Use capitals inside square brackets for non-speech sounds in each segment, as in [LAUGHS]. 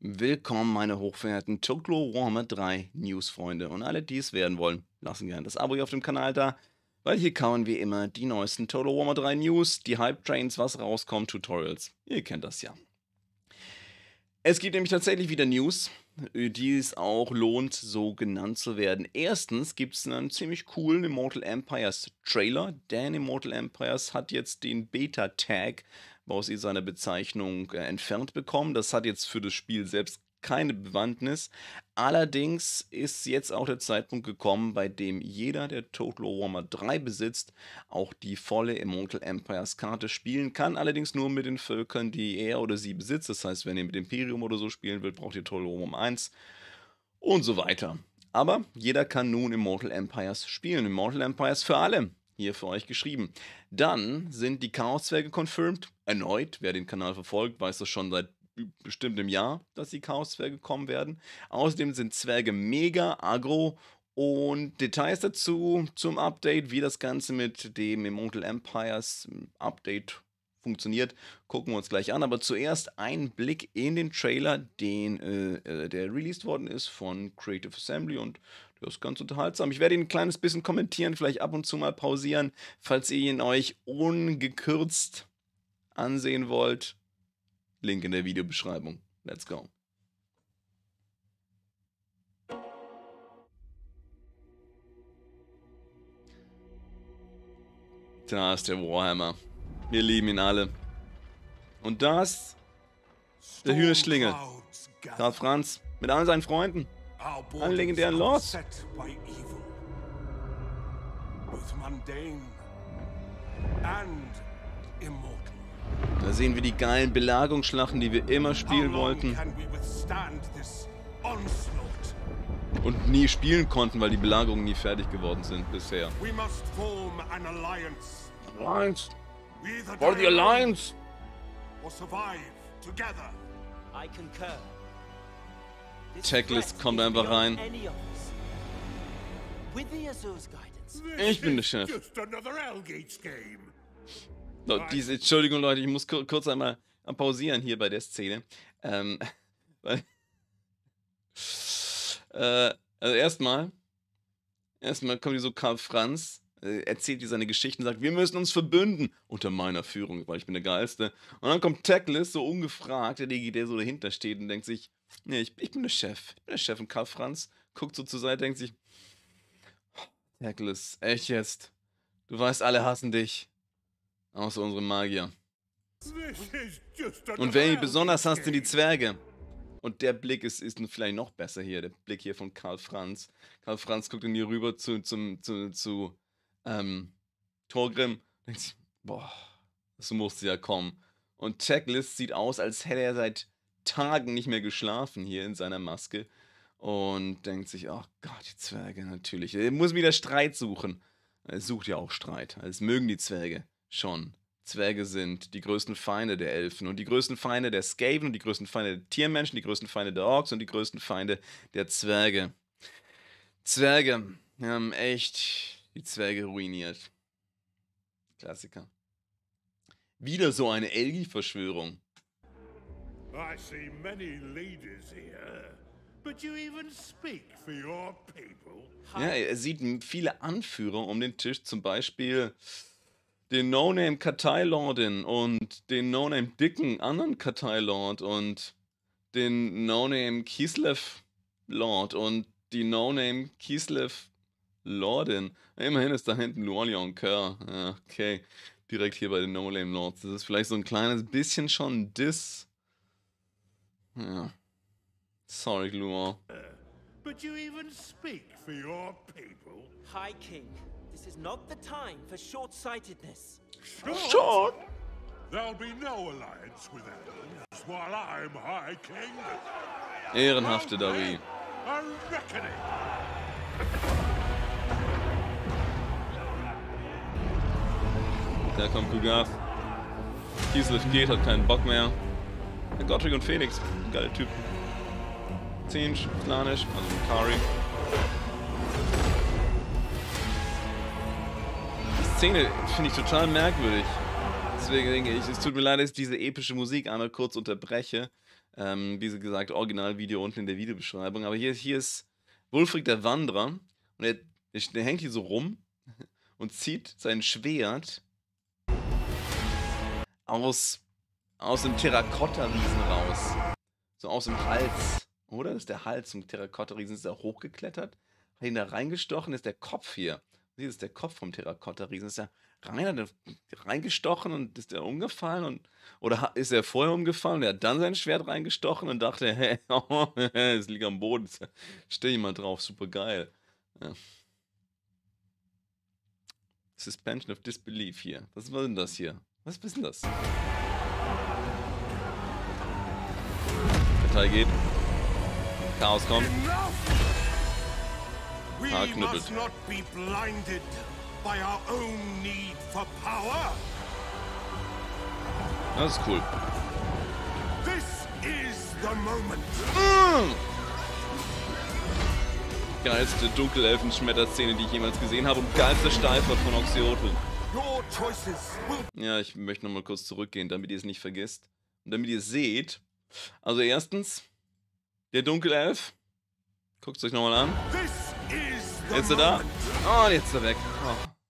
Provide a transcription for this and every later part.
Willkommen, meine hochverehrten Toklo Warmer 3 News-Freunde und alle, die es werden wollen, lassen gerne das Abo hier auf dem Kanal da, weil hier kamen wie immer die neuesten Total Warmer 3 News, die Hype Trains, was rauskommt, Tutorials. Ihr kennt das ja. Es gibt nämlich tatsächlich wieder News, die es auch lohnt, so genannt zu werden. Erstens gibt es einen ziemlich coolen Immortal Empires Trailer. denn Immortal Empires hat jetzt den Beta-Tag Bowser seine Bezeichnung äh, entfernt bekommen. Das hat jetzt für das Spiel selbst keine Bewandtnis. Allerdings ist jetzt auch der Zeitpunkt gekommen, bei dem jeder, der Total Warhammer 3 besitzt, auch die volle Immortal Empires Karte spielen kann. Allerdings nur mit den Völkern, die er oder sie besitzt. Das heißt, wenn ihr mit Imperium oder so spielen wollt, braucht ihr Total Warhammer 1 und so weiter. Aber jeder kann nun Immortal Empires spielen. Immortal Empires für alle hier für euch geschrieben. Dann sind die Chaoszwerge confirmed. Erneut, wer den Kanal verfolgt, weiß das schon seit bestimmt im Jahr, dass die Chaoszwerge kommen werden. Außerdem sind Zwerge mega, agro und Details dazu zum Update, wie das Ganze mit dem Immortal Empires Update funktioniert, gucken wir uns gleich an. Aber zuerst ein Blick in den Trailer, den, äh, äh, der released worden ist von Creative Assembly und der ist ganz unterhaltsam. Ich werde ihn ein kleines bisschen kommentieren, vielleicht ab und zu mal pausieren, falls ihr ihn euch ungekürzt ansehen wollt. Link in der Videobeschreibung. Let's go. Da ist der Warhammer. Wir lieben ihn alle. Und das der Hühnerschlingel. Karl Franz mit all seinen Freunden. Ein legendären Lord. Da sehen wir die geilen Belagerungsschlachten, die wir immer spielen wollten. Und nie spielen konnten, weil die Belagerungen nie fertig geworden sind bisher. Allianz for the Alliance. Or survive together. I concur. Checklist kommt einfach rein. Ich bin der Chef. So, diese, Entschuldigung, Leute, ich muss kurz einmal pausieren hier bei der Szene. Ähm, [LAUGHS] weil, äh, also erstmal, erstmal kommt hier so Karl Franz äh, erzählt ihr seine Geschichten, sagt, wir müssen uns verbünden unter meiner Führung, weil ich bin der Geilste. Und dann kommt Tackless so ungefragt, der der so dahinter steht und denkt sich, nee, ich, ich bin der Chef, ich bin der Chef. Und Karl Franz guckt so zur Seite, denkt sich, Tackless, echt jetzt, du weißt, alle hassen dich, außer unsere Magier. Und wer ihn besonders hasst, sind die Zwerge. Und der Blick ist, ist vielleicht noch besser hier, der Blick hier von Karl Franz. Karl Franz guckt in hier rüber zu, zum, zu, zu ähm, Torgrim, sich, boah, das musste ja kommen. Und Checklist sieht aus, als hätte er seit Tagen nicht mehr geschlafen hier in seiner Maske. Und denkt sich, ach oh Gott, die Zwerge natürlich. Er muss wieder Streit suchen. Er sucht ja auch Streit. Es mögen die Zwerge schon. Zwerge sind die größten Feinde der Elfen und die größten Feinde der Skaven und die größten Feinde der Tiermenschen, die größten Feinde der Orks und die größten Feinde der Zwerge. Zwerge haben echt die Zwerge ruiniert. Klassiker. Wieder so eine Elgi-Verschwörung. I see many leaders here. But you even speak for your people. Ja, er sieht viele Anführer um den Tisch, zum Beispiel den No-Name Karteilordin und den No-Name Dicken anderen Karteilord und den No-Name Kislev Lord und die No-Name Kislev Lordin. Immerhin ist da hinten New Orleans Kerr. Okay. Direkt hier bei den No Lame Lords. Das ist vielleicht so ein kleines bisschen schon Dis. Ja. Sorry, Glua. Uh, but you even speak for your people? High King, this is not the time for short-sightedness. Short? short? There'll be no alliance with animals while I'm High King. Ehrenhafte Dawi. A reckoning. Da kommt Gugath. Kieslef geht, hat keinen Bock mehr. Gottrig und Felix, geile Typen. Zinsch, Klanisch, also Kari. Die Szene finde ich total merkwürdig. Deswegen denke ich, es tut mir leid, dass ich diese epische Musik einmal kurz unterbreche. Ähm, wie gesagt, Originalvideo unten in der Videobeschreibung. Aber hier, hier ist Wulfric der Wanderer und er, der hängt hier so rum [LAUGHS] und zieht sein Schwert aus, aus dem Terrakotta-Riesen raus. So aus dem Hals, oder? ist der Hals zum Terrakotta-Riesen, ist hochgeklettert, hat ihn da reingestochen, ist der Kopf hier. Hier ist der Kopf vom Terrakotta-Riesen, ist er rein, hat er reingestochen und ist er umgefallen und oder ist er vorher umgefallen und er hat dann sein Schwert reingestochen und dachte, [LAUGHS] hey, oh, es [LAUGHS] liegt am Boden, steh jemand drauf, super geil. Ja. Suspension of Disbelief hier. Was war denn das hier? Was ist denn das? Der geht. Chaos kommt. Ah, knüppelt. Das ist cool. moment. Hm. Geilste Dunkelelfen-Schmetter-Szene, die ich jemals gesehen habe und geilste Steifer von Oxyoto. Ja, ich möchte nochmal kurz zurückgehen, damit ihr es nicht vergesst. Und damit ihr seht. Also erstens, der Dunkelelf. Guckt es euch nochmal an. Jetzt ist er da. oh, jetzt ist er weg.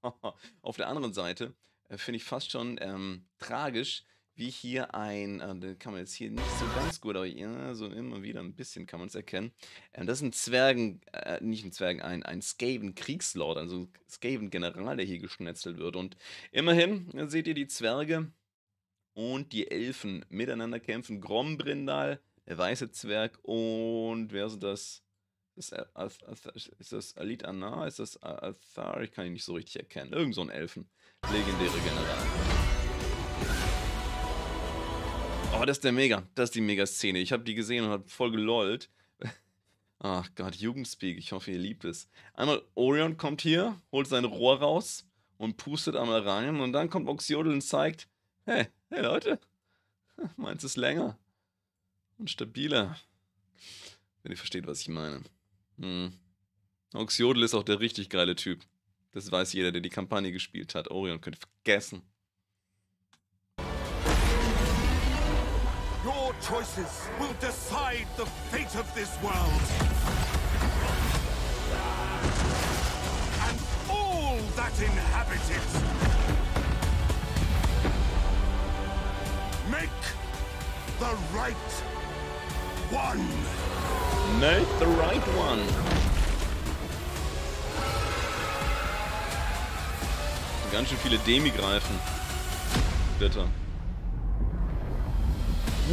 Oh. [LAUGHS] Auf der anderen Seite äh, finde ich fast schon ähm, tragisch, wie hier ein, äh, kann man jetzt hier nicht so ganz gut, aber ja, so immer wieder ein bisschen kann man es erkennen. Ähm, das ist ein Zwergen, äh, nicht ein Zwergen, ein, ein Skaven-Kriegslord, also ein Skaven-General, der hier geschnetzelt wird. Und immerhin seht ihr die Zwerge und die Elfen miteinander kämpfen. Grombrindal, der weiße Zwerg und wer ist das? Ist das Alit Anna? Ist das Athar? Ich kann ihn nicht so richtig erkennen. Irgend so ein Elfen. Legendäre General. Oh, das ist der Mega. Das ist die Mega-Szene. Ich habe die gesehen und habe voll gelollt. [LAUGHS] Ach Gott, Jugendspeak. Ich hoffe, ihr liebt es. Einmal Orion kommt hier, holt sein Rohr raus und pustet einmal rein. Und dann kommt Oxyodel und zeigt, hey, hey Leute, [LAUGHS] meins ist länger und stabiler. Wenn ihr versteht, was ich meine. Hm. Oxiodel ist auch der richtig geile Typ. Das weiß jeder, der die Kampagne gespielt hat. Orion könnt ihr vergessen. choices will decide the fate of this world. And all that inhabit it. Make the right one. Make the right one. Ganz schön viele Demi greifen. Bitte.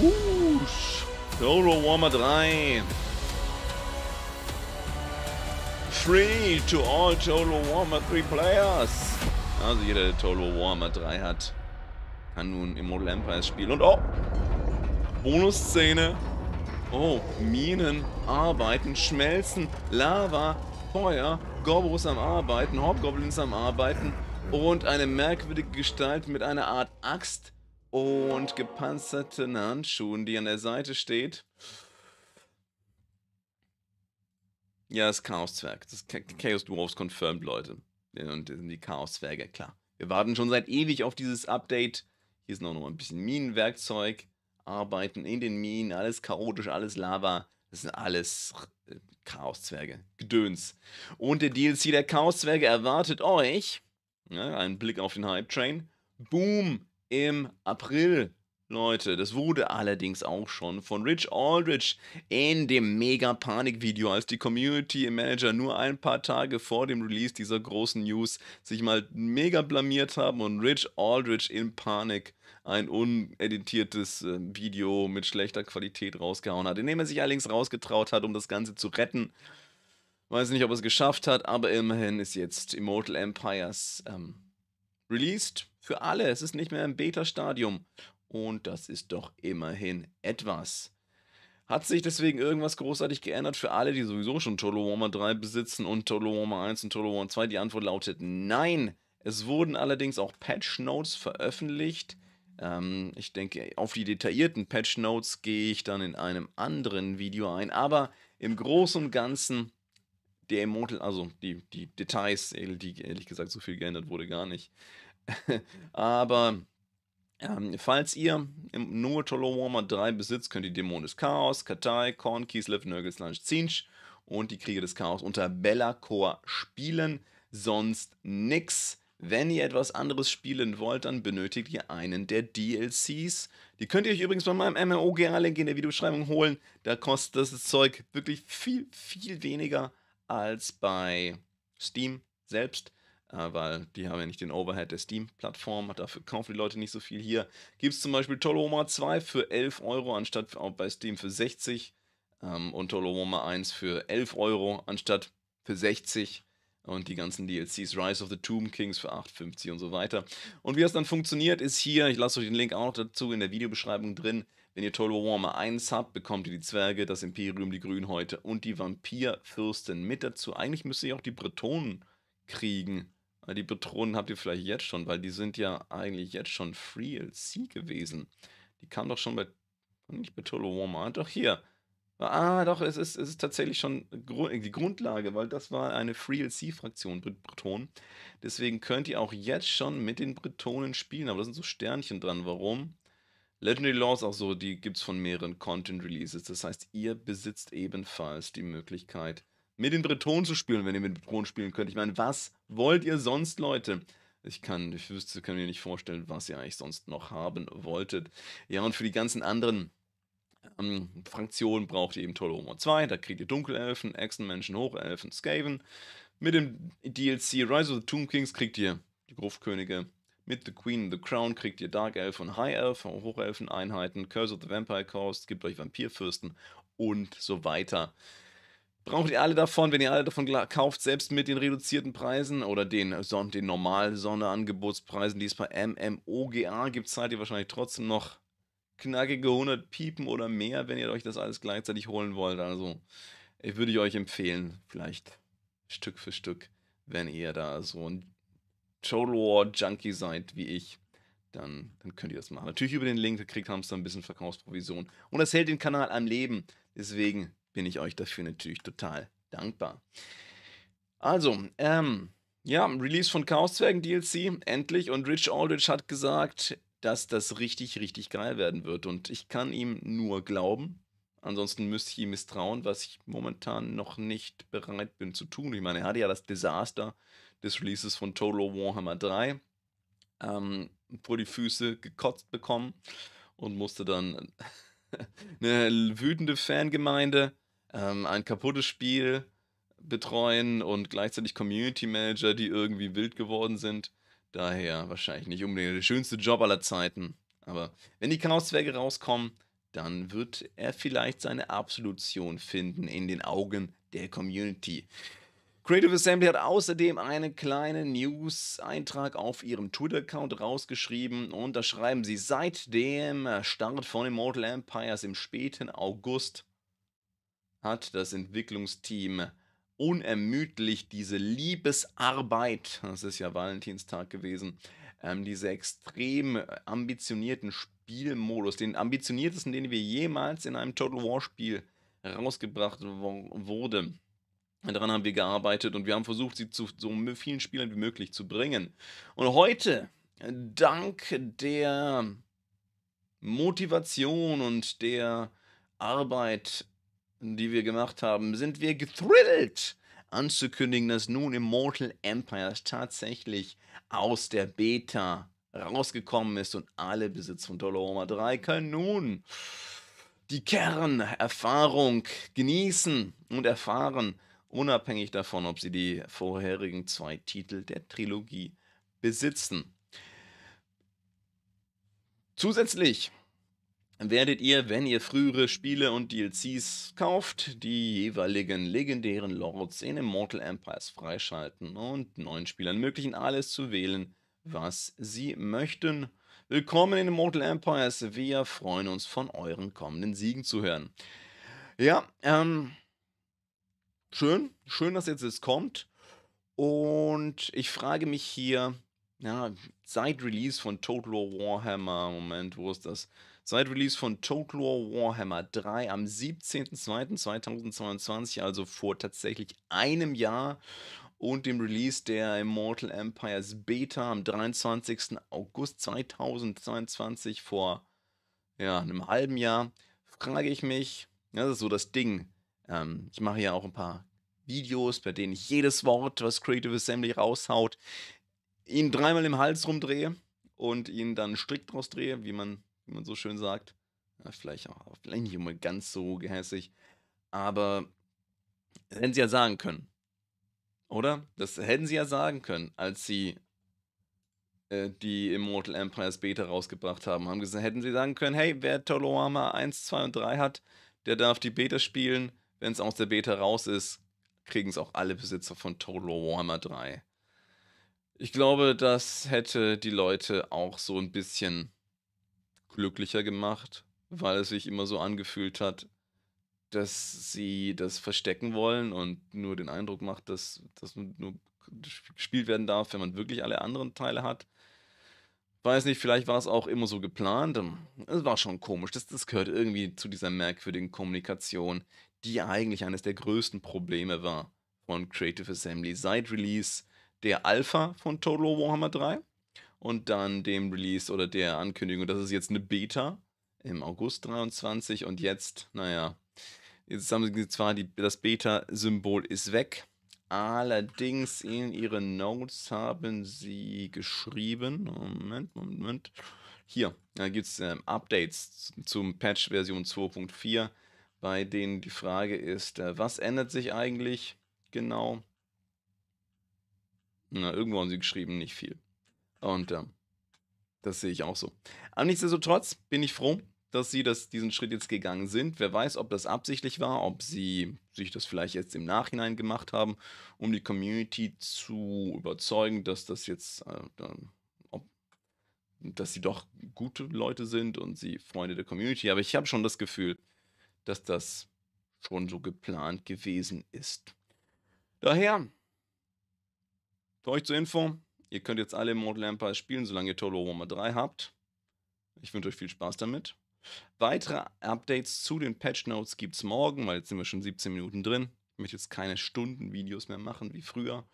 Uh. Whoosh. Solo Warmer 3. Free to all Solo Warmer 3 Players. Also jeder, der Solo Warmer 3 hat, kann nun Immortal Empires spielen. Und oh! Bonusszene. Oh, Minen, Arbeiten, Schmelzen, Lava, Feuer, Gorbos am Arbeiten, Hobgoblins am Arbeiten und eine merkwürdige Gestalt mit einer Art Axt und gepanzerten Handschuhen, die an der Seite steht. Ja, das Chaos-Zwerg. Das Chaos Dwarfs confirmed, Leute. Und die Chaos-Zwerge, klar. Wir warten schon seit ewig auf dieses Update. Hier ist noch, ein bisschen Minenwerkzeug. Arbeiten in den Minen, alles chaotisch, alles Lava. Das sind alles äh, Chaoszwerge. Gedöns. Und der DLC der Chaoszwerge erwartet euch. Ja, ne, einen Blick auf den Hype Train. Boom! im April. Leute, das wurde allerdings auch schon von Rich Aldrich in dem Mega-Panik-Video, als die Community im Manager nur ein paar Tage vor dem Release dieser großen News sich mal mega blamiert haben und Rich Aldrich in Panik ein uneditiertes äh, Video mit schlechter Qualität rausgehauen hat, indem er sich allerdings rausgetraut hat, um das Ganze zu retten. Weiß nicht, ob er es geschafft hat, aber immerhin ist jetzt Immortal Empires ähm, released für alle. Es ist nicht mehr im Beta-Stadium. Und das ist doch immerhin etwas. Hat sich deswegen irgendwas großartig geändert für alle, die sowieso schon Total Warmer 3 besitzen und Total Warmer 1 und Total Warmer 2? Die Antwort lautet nein. Es wurden allerdings auch Patch Notes veröffentlicht. Ähm, ich denke, auf die detaillierten Patch Notes gehe ich dann in einem anderen Video ein. Aber im Großen und Ganzen, der Immortal, also die, die Details, die ehrlich gesagt so viel geändert wurde, gar nicht. [LAUGHS] Aber ähm, falls ihr im nur Tolo Warmer 3 besitzt, könnt ihr Dämonen des Chaos, Katai, Korn, Kislev, Nörgelslange, Zinsch und die Kriege des Chaos unter Bellacor spielen. Sonst nix. Wenn ihr etwas anderes spielen wollt, dann benötigt ihr einen der DLCs. Die könnt ihr euch übrigens bei meinem MMO-GA-Link e in der Videobeschreibung holen. Da kostet das Zeug wirklich viel, viel weniger als bei Steam selbst. Äh, weil die haben ja nicht den Overhead der Steam-Plattform, dafür kaufen die Leute nicht so viel hier. Gibt es zum Beispiel Tollwoma 2 für 11 Euro anstatt auch bei Steam für 60 ähm, und Tollwoma 1 für 11 Euro anstatt für 60 und die ganzen DLCs Rise of the Tomb Kings für 8,50 und so weiter. Und wie das dann funktioniert, ist hier, ich lasse euch den Link auch noch dazu in der Videobeschreibung drin, wenn ihr Total Warhammer 1 habt, bekommt ihr die Zwerge, das Imperium, die Grünhäute und die Vampirfürsten mit dazu. Eigentlich müsst ihr auch die Bretonen kriegen. Die Patronen habt ihr vielleicht jetzt schon, weil die sind ja eigentlich jetzt schon Free LC gewesen. Die kam doch schon bei, nicht bei Total Walmart, doch hier. Ah, doch, es ist, es ist tatsächlich schon die Grundlage, weil das war eine FreeLC-Fraktion, Bretonen. Deswegen könnt ihr auch jetzt schon mit den Bretonen spielen, aber da sind so Sternchen dran. Warum? Legendary Laws auch so, die gibt es von mehreren Content-Releases. Das heißt, ihr besitzt ebenfalls die Möglichkeit, mit den Bretonen zu spielen, wenn ihr mit Bretonen spielen könnt. Ich meine, was wollt ihr sonst, Leute? Ich kann, ich wüsste, kann mir nicht vorstellen, was ihr eigentlich sonst noch haben wolltet. Ja, und für die ganzen anderen ähm, Fraktionen braucht ihr eben Tolle 2, da kriegt ihr Dunkelelfen, Echsenmenschen, Hochelfen, Skaven. Mit dem DLC Rise of the Tomb Kings kriegt ihr die Gruftkönige. Mit The Queen and the Crown kriegt ihr Dark Elf und High Elf, Hochelfen-Einheiten, Curse of the Vampire Coast, gibt euch Vampirfürsten und so weiter. Braucht ihr alle davon, wenn ihr alle davon kauft, selbst mit den reduzierten Preisen oder den, äh, den normalen Sonderangebotspreisen, die es bei MMOGA gibt, zahlt ihr wahrscheinlich trotzdem noch knackige 100 Piepen oder mehr, wenn ihr euch das alles gleichzeitig holen wollt. Also ich würde ich euch empfehlen, vielleicht Stück für Stück, wenn ihr da so ein Total War Junkie seid wie ich, dann, dann könnt ihr das machen. Natürlich über den Link, da kriegt Hamster ein bisschen Verkaufsprovision. Und das hält den Kanal am Leben. Deswegen bin ich euch dafür natürlich total dankbar. Also, ähm, ja, Release von Chaoszwergen DLC, endlich. Und Rich Aldrich hat gesagt, dass das richtig, richtig geil werden wird. Und ich kann ihm nur glauben. Ansonsten müsste ich ihm misstrauen, was ich momentan noch nicht bereit bin zu tun. Ich meine, er hatte ja das Desaster des Releases von Total Warhammer 3 ähm, vor die Füße gekotzt bekommen und musste dann [LAUGHS] eine wütende Fangemeinde ähm, ein kaputtes Spiel betreuen und gleichzeitig Community Manager, die irgendwie wild geworden sind. Daher wahrscheinlich nicht unbedingt der schönste Job aller Zeiten. Aber wenn die Chaoszwerge rauskommen, dann wird er vielleicht seine Absolution finden in den Augen der Community. Creative Assembly hat außerdem einen kleinen News-Eintrag auf ihrem Twitter-Account rausgeschrieben und da schreiben sie, seit dem Start von Immortal Empires im späten August hat das Entwicklungsteam unermüdlich diese Liebesarbeit, das ist ja Valentinstag gewesen, ähm, diese extrem ambitionierten Spielmodus, den ambitioniertesten, den wir jemals in einem Total War Spiel rausgebracht wurde. Daran haben wir gearbeitet und wir haben versucht, sie zu so vielen Spielern wie möglich zu bringen. Und heute, dank der Motivation und der Arbeit die wir gemacht haben, sind wir getrillt anzukündigen, dass nun Immortal Empires tatsächlich aus der Beta rausgekommen ist und alle Besitzer von Dollaroma 3 können nun die Kernerfahrung genießen und erfahren, unabhängig davon, ob sie die vorherigen zwei Titel der Trilogie besitzen. Zusätzlich werdet ihr, wenn ihr frühere Spiele und DLCs kauft, die jeweiligen legendären Lords in Immortal Empires freischalten und neuen Spielern ermöglichen, alles zu wählen, was sie möchten. Willkommen in Immortal Empires, wir freuen uns von euren kommenden Siegen zu hören. Ja, ähm, schön, schön, dass jetzt es kommt. Und ich frage mich hier, ja, seit Release von Total War Warhammer, Moment, wo ist das? Seit Release von Total War Warhammer 3 am 17.02.2022, also vor tatsächlich einem Jahr, und dem Release der Immortal Empires Beta am 23. August 2022 vor ja, einem halben Jahr, frage ich mich, das ist so das Ding. Ähm, ich mache ja auch ein paar Videos, bei denen ich jedes Wort, was Creative Assembly raushaut, ihn dreimal im Hals rumdrehe und ihn dann strikt draus drehe, wie man wie man so schön sagt. Ja, vielleicht auch, vielleicht nicht immer ganz so gehässig. Aber das hätten sie ja sagen können. Oder? Das hätten sie ja sagen können, als sie äh, die Immortal Empires Beta rausgebracht haben. haben gesagt, hätten sie sagen können, hey, wer Toloama 1, 2 und 3 hat, der darf die Beta spielen. Wenn es aus der Beta raus ist, kriegen es auch alle Besitzer von Total Warhammer 3. Ich glaube, das hätte die Leute auch so ein bisschen glücklicher gemacht, weil es sich immer so angefühlt hat, dass sie das verstecken wollen und nur den Eindruck macht, dass das nur gespielt werden darf, wenn man wirklich alle anderen Teile hat. Weiß nicht, vielleicht war es auch immer so geplant. Es war schon komisch. Das, das gehört irgendwie zu dieser merkwürdigen Kommunikation, die eigentlich eines der größten Probleme war von Creative Assembly seit Release der Alpha von Total Warhammer 3 und dann dem Release oder der Ankündigung, das ist jetzt eine Beta im August 23 und jetzt, naja, jetzt haben sie zwar die, das Beta-Symbol ist weg, allerdings in ihren Notes haben sie geschrieben, Moment, Moment, Moment, hier, da gibt es ähm, Updates zum Patch Version 2.4, bei denen die Frage ist, äh, was ändert sich eigentlich genau? Na, irgendwo haben sie geschrieben, nicht viel. Und ähm, das sehe ich auch so. Aber nichtsdestotrotz bin ich froh, dass sie das, diesen Schritt jetzt gegangen sind. Wer weiß, ob das absichtlich war, ob sie sich das vielleicht jetzt im Nachhinein gemacht haben, um die Community zu überzeugen, dass das jetzt, äh, ob, dass sie doch gute Leute sind und sie Freunde der Community. Aber ich habe schon das Gefühl, dass das schon so geplant gewesen ist. Daher, für euch zur Info, ihr könnt jetzt alle Mortal Empire spielen, solange ihr Total Warhammer 3 habt. Ich wünsche euch viel Spaß damit. Weitere Updates zu den Patch Notes gibt es morgen, weil jetzt sind wir schon 17 Minuten drin. Ich möchte jetzt keine Stundenvideos mehr machen wie früher.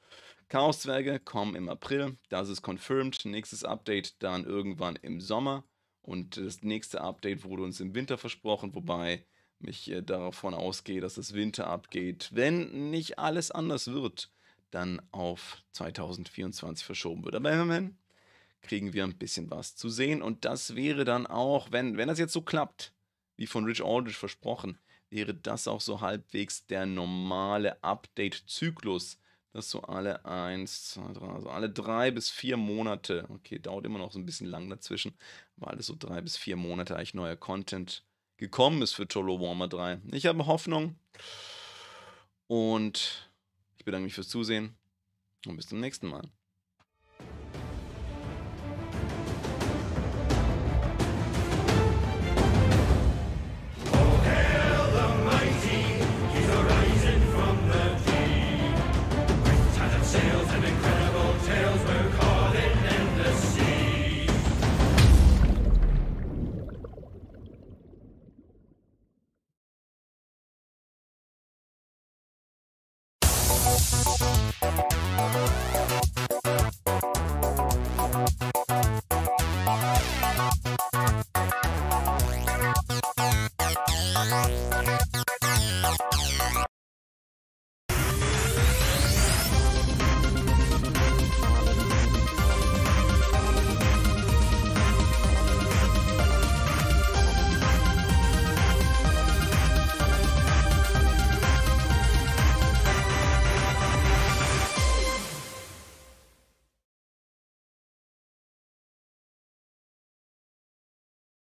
Chaoszwerge kommen im April, das ist confirmed. Nächstes Update dann irgendwann im Sommer. Und das nächste Update wurde uns im Winter versprochen, wobei ich äh, davon ausgehe, dass das Winter abgeht, wenn nicht alles anders wird dann auf 2024 verschoben wird. Aber immerhin kriegen wir ein bisschen was zu sehen. Und das wäre dann auch, wenn, wenn das jetzt so klappt, wie von Rich Aldrich versprochen, wäre das auch so halbwegs der normale Update-Zyklus, dass so alle eins, zwei, drei, also alle drei bis vier Monate, okay, dauert immer noch so ein bisschen lang dazwischen, aber alles so drei bis vier Monate eigentlich neuer Content gekommen ist für Tolo Warmer 3. Ich habe Hoffnung und ich bedanke mich fürs Zusehen und bis zum nächsten Mal.